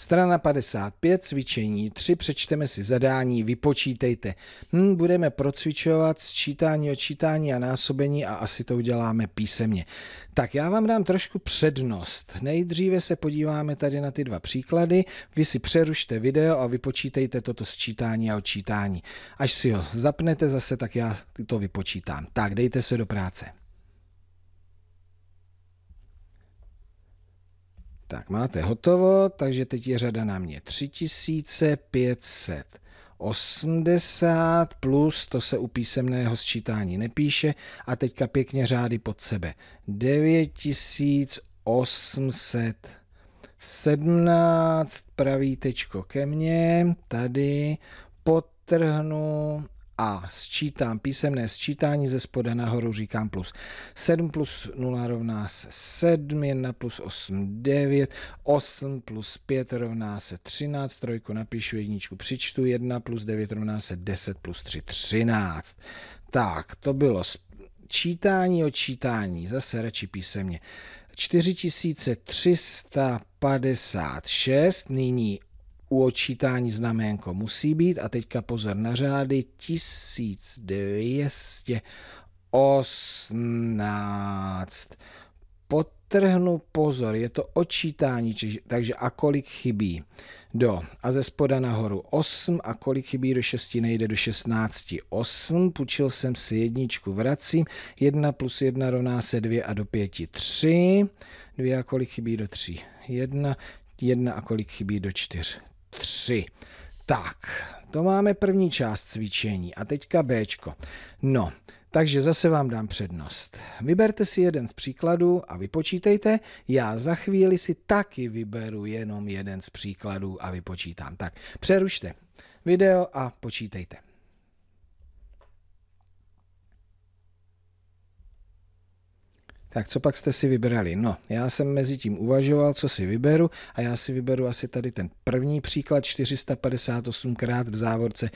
Strana 55, cvičení 3, přečteme si zadání, vypočítejte. Hm, budeme procvičovat sčítání, odčítání a násobení a asi to uděláme písemně. Tak já vám dám trošku přednost. Nejdříve se podíváme tady na ty dva příklady. Vy si přerušte video a vypočítejte toto sčítání a odčítání Až si ho zapnete zase, tak já to vypočítám. Tak, dejte se do práce. Tak máte hotovo, takže teď je řada na mě 3500. 80 plus, to se u písemného sčítání nepíše, a teďka pěkně řády pod sebe. 9800. 17, pravý tečko ke mně, tady, potrhnu a sčítám písemné sčítání ze spoda nahoru, říkám plus 7 plus 0 rovná se 7, 1 plus 8, 9, 8 plus 5 rovná se 13, trojku napíšu jedničku, přičtu 1 plus 9 rovná se 10 plus 3, 13. Tak, to bylo čítání o čítání, zase radši písemně. 4356, nyní u odčítání znaménko musí být a teďka pozor na řády 1218. Potrhnu pozor, je to odčítání, takže a kolik chybí do a ze spoda nahoru 8 a kolik chybí do 6 nejde do 16 8, půjčil jsem si jedničku, vracím, 1 plus 1 rovná se 2 a do 5 3, 2 a kolik chybí do 3 1, 1 a kolik chybí do 4 3. Tak, to máme první část cvičení a teďka B. No, takže zase vám dám přednost. Vyberte si jeden z příkladů a vypočítejte. Já za chvíli si taky vyberu jenom jeden z příkladů a vypočítám. Tak, přerušte video a počítejte. Tak co pak jste si vybrali? No, já jsem mezi tím uvažoval, co si vyberu a já si vyberu asi tady ten první příklad 458 krát v závorce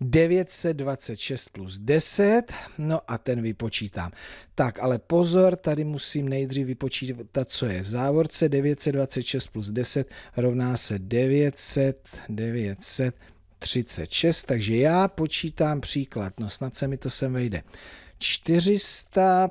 926 plus 10, no a ten vypočítám. Tak, ale pozor, tady musím nejdřív vypočítat, co je v závorce 926 plus 10 rovná se 900, 936, takže já počítám příklad, no snad se mi to sem vejde. 400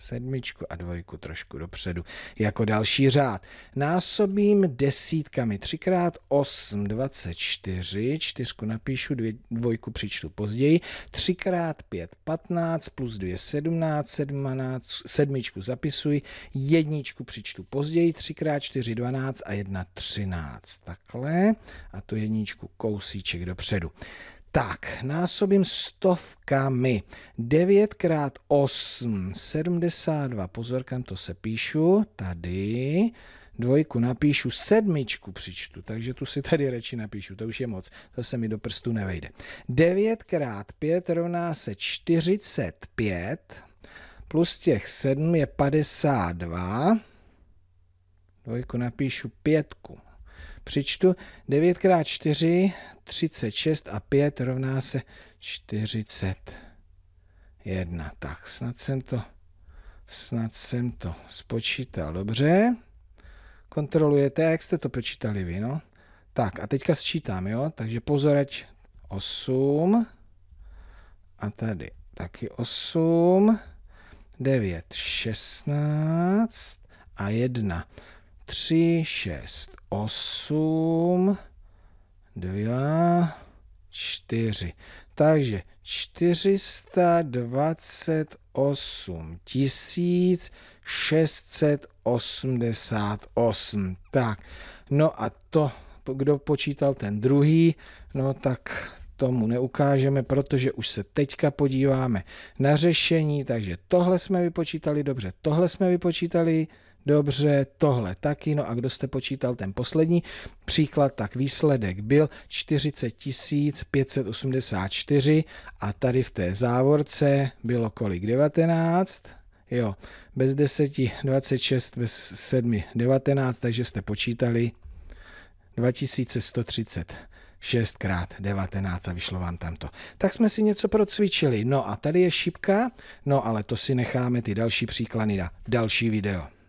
sedmičku a dvojku trošku dopředu. Jako další řád. Násobím desítkami. Třikrát osm, dvacet čtyři. Čtyřku napíšu, dvě, dvojku přičtu později. Třikrát pět, patnáct, plus dvě, sedmnáct, sedmnáct, sedmičku zapisuji. Jedničku přičtu později. Třikrát čtyři, dvanáct a jedna, třináct. Takhle. A tu jedničku kousíček dopředu. Tak, násobím stovkami. 9 x 8, 72. Pozor, kam to se píšu. Tady. Dvojku napíšu, sedmičku přičtu, takže tu si tady radši napíšu, to už je moc, to se mi do prstu nevejde. 9 x 5 rovná se 45, plus těch 7 je 52, dvojku napíšu pětku, Přičtu 9 x 4, 36 a 5 rovná se 41. Tak snad jsem to, snad jsem to spočítal dobře. Kontrolujete, jak jste to počítali vy, no? Tak a teďka sčítám, jo? Takže pozor, ať 8 a tady taky 8, 9, 16 a 1. 3, 6, 8, 2, 4. Takže 428 688. Tak, no a to, kdo počítal ten druhý, no tak tomu neukážeme, protože už se teďka podíváme na řešení, takže tohle jsme vypočítali dobře, tohle jsme vypočítali Dobře, tohle taky. No a kdo jste počítal ten poslední příklad, tak výsledek byl 40 584 a tady v té závorce bylo kolik? 19? Jo, bez 10, 26, bez 7, 19, takže jste počítali 2130. 6 x 19 a vyšlo vám tamto. Tak jsme si něco procvičili. No a tady je šipka, no ale to si necháme ty další příklady na další video.